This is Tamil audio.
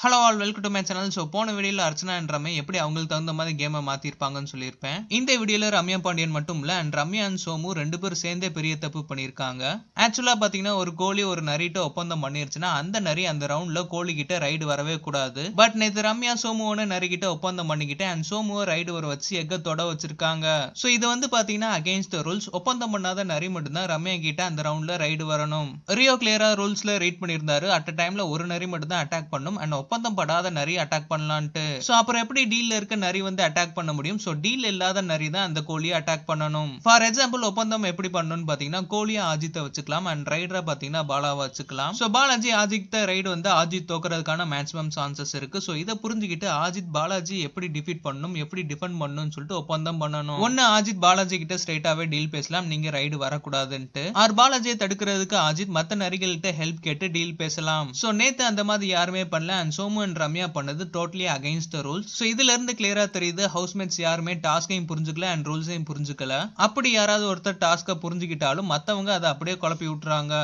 hello all welcome to my channel so போன வீடியோவில் அர்ச்சனா அண்ட் ரம்யா எப்படி அவங்களுக்கு தகுந்த மாதிரி கேமை மாற்றிருப்பாங்கன்னு சொல்லியிருப்பேன் இந்த வீடியோவில் ரம்யா பாண்டியன் மட்டும் இல்லை அண்ட் ரம்யா அண்ட் சோமு ரெண்டு பேரும் சேர்ந்தே பெரிய தப்பு பண்ணியிருக்காங்க ஆக்சுவலாக பார்த்தீங்கன்னா ஒரு கோழி ஒரு நரிட்ட ஒப்பந்தம் பண்ணிருச்சுன்னா அந்த நரி அந்த ரவுண்டில் கோழிக்கிட்ட ரைடு வரவே கூடாது பட் நேற்று ரம்யா சோமுவோட கிட்ட ஒப்பந்தம் பண்ணிக்கிட்டு அண்ட் சோமுவை ரைடு வர வச்சு எக்க தொட வச்சிருக்காங்க ஸோ இது வந்து பார்த்தீங்கன்னா அகேன்ஸ்ட் த ரூல்ஸ் ஒப்பந்தம் பண்ணாத நரி மட்டும்தான் ரம்யா கிட்ட அந்த ரவுண்டில் ரைடு வரணும் ரியோ கிளியராக ரூல்ஸில் ரீட் பண்ணியிருந்தாரு அட் டைமில் ஒரு நரி மட்டும் தான் அட்டாக் பண்ணும் அண்ட் ஒப்பந்தம் படாத நரி அட்டாக் பண்ணலான்ட்டு சோ அப்புறம் எப்படி டீல்ல இருக்க நரி வந்து அட்டாக் பண்ண முடியும் சோ டீல் இல்லாத நரி தான் அந்த கோழியை அட்டாக் பண்ணணும் ஃபார் எக்ஸாம்பிள் ஒப்பந்தம் எப்படி பண்ணணும்னு பாத்தீங்கன்னா கோழியை அஜித்தை வச்சுக்கலாம் அண்ட் ரைடரை பாத்தீங்கன்னா பாலாவை வச்சுக்கலாம் சோ பாலாஜி ஆஜித்த ரைடு வந்து அஜித் தோக்குறதுக்கான மேக்ஸிமம் சான்சஸ் இருக்கு சோ இதை புரிஞ்சுக்கிட்டு அஜித் பாலாஜி எப்படி டிஃபீட் பண்ணணும் எப்படி டிஃபெண்ட் பண்ணணும்னு சொல்லிட்டு ஒப்பந்தம் பண்ணணும் ஒன்னு அஜித் பாலாஜி கிட்ட ஸ்ட்ரைட்டாவே டீல் பேசலாம் நீங்க ரைடு வரக்கூடாதுன்ட்டு ஆர் பாலாஜியை தடுக்கிறதுக்கு அஜித் மத்த நரிகள்கிட்ட ஹெல்ப் கேட்டு டீல் பேசலாம் சோ நேத்து அந்த மாதிரி யாருமே பண்ணல and and Somu and Ramya பண்ணது totally against the rules so இருந்து கிளியரா தெரியுது ஹவுஸ்மேட்ஸ் யாருமே டாஸ்கையும் புரிஞ்சுக்கல அண்ட் ரூல்ஸையும் புரிஞ்சுக்கல அப்படி யாராவது ஒருத்தர் டாஸ்க்கை புரிஞ்சுக்கிட்டாலும் மற்றவங்க அதை அப்படியே குழப்பி விட்டுறாங்க